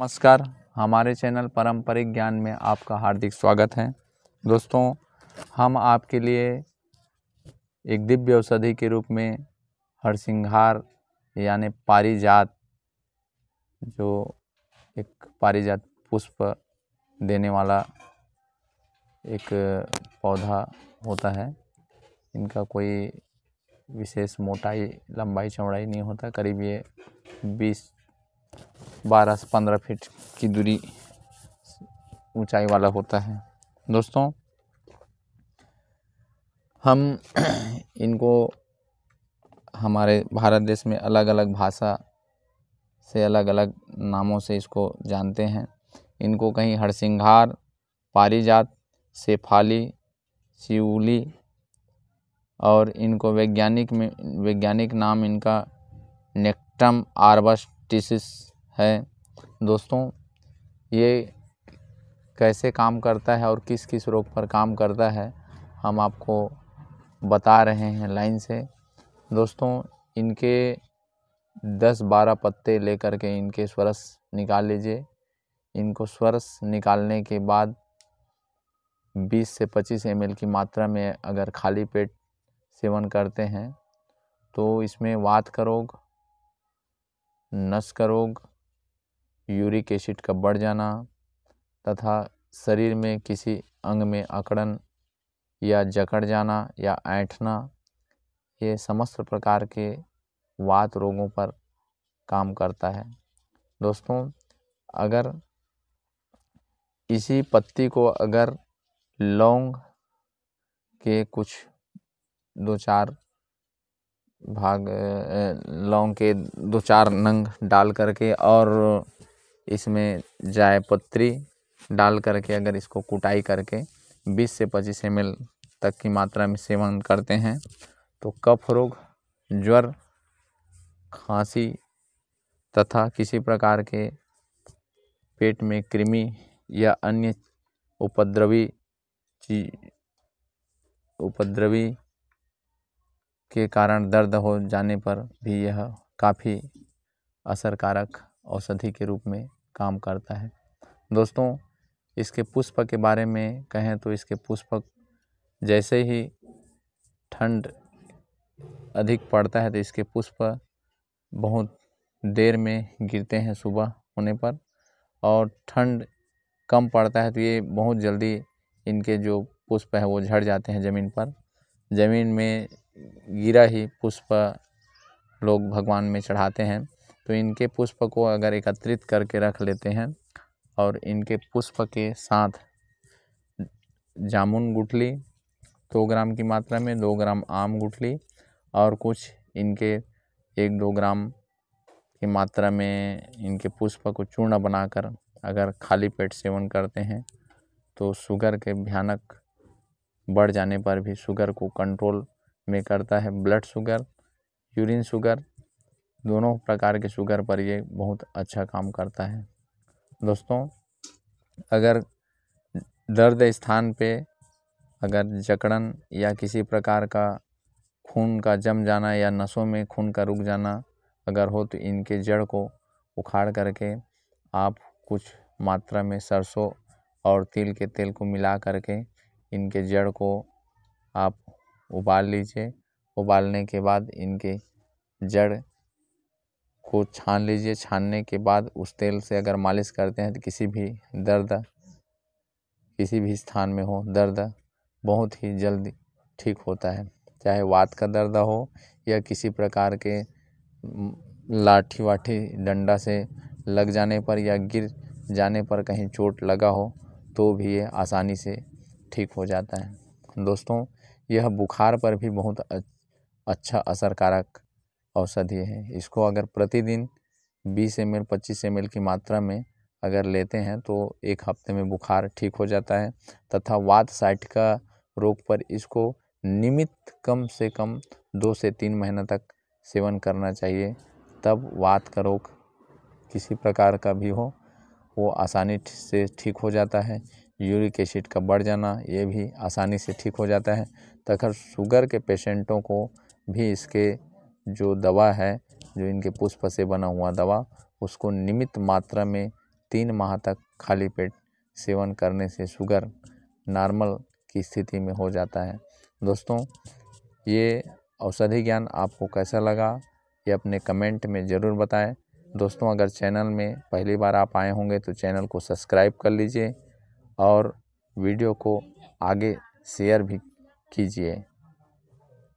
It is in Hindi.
नमस्कार हमारे चैनल पारंपरिक ज्ञान में आपका हार्दिक स्वागत है दोस्तों हम आपके लिए एक दिव्य औषधि के रूप में हरसिंहार यानी पारिजात जो एक पारिजात पुष्प देने वाला एक पौधा होता है इनका कोई विशेष मोटाई लंबाई चौड़ाई नहीं होता करीब ये बीस बारह से पंद्रह फीट की दूरी ऊंचाई वाला होता है दोस्तों हम इनको हमारे भारत देश में अलग अलग भाषा से अलग अलग नामों से इसको जानते हैं इनको कहीं हरसिंगार पारिजात सेफाली सिउली और इनको वैज्ञानिक में वैज्ञानिक नाम इनका नेक्टम आर्बस्टिस है दोस्तों ये कैसे काम करता है और किस किस रोग पर काम करता है हम आपको बता रहे हैं लाइन से दोस्तों इनके दस बारह पत्ते लेकर के इनके स्वरस निकाल लीजिए इनको स्वरस निकालने के बाद 20 से 25 एम की मात्रा में अगर खाली पेट सेवन करते हैं तो इसमें वात का रोग नस का रोग यूरिक एसिड का बढ़ जाना तथा शरीर में किसी अंग में अकड़न या जकड़ जाना या ऐठना ये समस्त प्रकार के वात रोगों पर काम करता है दोस्तों अगर इसी पत्ती को अगर लौंग के कुछ दो चार भाग लौंग के दो चार नंग डाल करके और इसमें जायपत्री डाल करके अगर इसको कुटाई करके 20 से 25 एम तक की मात्रा में सेवन करते हैं तो कफ रोग ज्वर खांसी तथा किसी प्रकार के पेट में कृमि या अन्य उपद्रवी ची उपद्रवी के कारण दर्द हो जाने पर भी यह काफ़ी असरकारक औषधि के रूप में काम करता है दोस्तों इसके पुष्प के बारे में कहें तो इसके पुष्प जैसे ही ठंड अधिक पड़ता है तो इसके पुष्प बहुत देर में गिरते हैं सुबह होने पर और ठंड कम पड़ता है तो ये बहुत जल्दी इनके जो पुष्प है वो झड़ जाते हैं ज़मीन पर ज़मीन में गिरा ही पुष्प लोग भगवान में चढ़ाते हैं तो इनके पुष्प को अगर एकत्रित करके रख लेते हैं और इनके पुष्प के साथ जामुन गुठली दो ग्राम की मात्रा में दो ग्राम आम गुठली और कुछ इनके एक दो ग्राम की मात्रा में इनके पुष्प को चूर्ण बनाकर अगर खाली पेट सेवन करते हैं तो शुगर के भयानक बढ़ जाने पर भी शुगर को कंट्रोल में करता है ब्लड शुगर यूरिन शुगर दोनों प्रकार के शुगर पर ये बहुत अच्छा काम करता है दोस्तों अगर दर्द स्थान पे अगर जकड़न या किसी प्रकार का खून का जम जाना या नसों में खून का रुक जाना अगर हो तो इनके जड़ को उखाड़ करके आप कुछ मात्रा में सरसों और तिल के तेल को मिला करके इनके जड़ को आप उबाल लीजिए उबालने के बाद इनके जड़ को छान लीजिए छानने के बाद उस तेल से अगर मालिश करते हैं तो किसी भी दर्द किसी भी स्थान में हो दर्द बहुत ही जल्द ठीक होता है चाहे वात का दर्द हो या किसी प्रकार के लाठी वाठी डंडा से लग जाने पर या गिर जाने पर कहीं चोट लगा हो तो भी ये आसानी से ठीक हो जाता है दोस्तों यह बुखार पर भी बहुत अच्छा असरकारक औषधि है इसको अगर प्रतिदिन बीस एम एल पच्चीस एम एल की मात्रा में अगर लेते हैं तो एक हफ्ते में बुखार ठीक हो जाता है तथा वात साइट का रोग पर इसको नियमित कम से कम दो से तीन महीना तक सेवन करना चाहिए तब वात का रोग किसी प्रकार का भी हो वो आसानी से ठीक हो जाता है यूरिक एसिड का बढ़ जाना ये भी आसानी से ठीक हो जाता है तथा शुगर के पेशेंटों को भी इसके जो दवा है जो इनके पुष्प से बना हुआ दवा उसको निमित मात्रा में तीन माह तक खाली पेट सेवन करने से शुगर नॉर्मल की स्थिति में हो जाता है दोस्तों ये औषधि ज्ञान आपको कैसा लगा ये अपने कमेंट में ज़रूर बताएं दोस्तों अगर चैनल में पहली बार आप आए होंगे तो चैनल को सब्सक्राइब कर लीजिए और वीडियो को आगे शेयर भी कीजिए